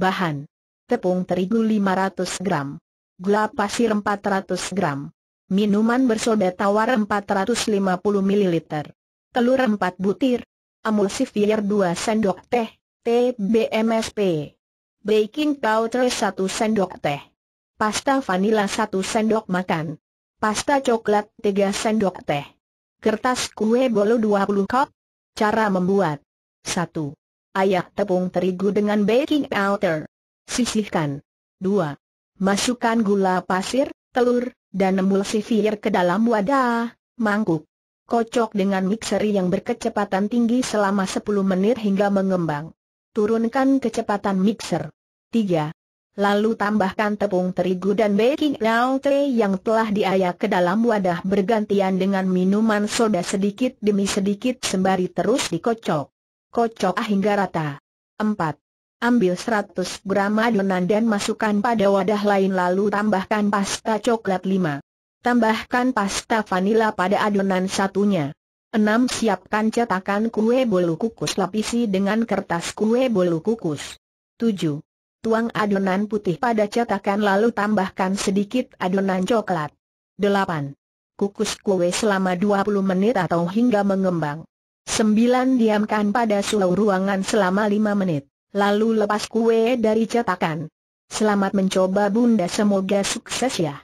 Bahan. Tepung terigu 500 gram. Gula pasir 400 gram. Minuman bersoda tawar 450 ml. Telur 4 butir. Emulsifier 2 sendok teh. TBMSP. Baking powder 1 sendok teh. Pasta vanila 1 sendok makan. Pasta coklat 3 sendok teh. Kertas kue bolu 20 cup. Cara membuat 1. Ayak tepung terigu dengan baking powder. Sisihkan. 2. Masukkan gula pasir, telur, dan emulsifier ke dalam wadah, mangkuk. Kocok dengan mixer yang berkecepatan tinggi selama 10 menit hingga mengembang. Turunkan kecepatan mixer. 3. Lalu tambahkan tepung terigu dan baking powder yang telah diayak ke dalam wadah bergantian dengan minuman soda sedikit demi sedikit sembari terus dikocok kocok hingga rata. 4. Ambil 100 gram adonan dan masukkan pada wadah lain lalu tambahkan pasta coklat 5. Tambahkan pasta vanila pada adonan satunya. 6. Siapkan cetakan kue bolu kukus lapisi dengan kertas kue bolu kukus. 7. Tuang adonan putih pada cetakan lalu tambahkan sedikit adonan coklat. 8. Kukus kue selama 20 menit atau hingga mengembang. Sembilan diamkan pada suhu ruangan selama lima menit, lalu lepas kue dari cetakan. Selamat mencoba bunda semoga sukses ya.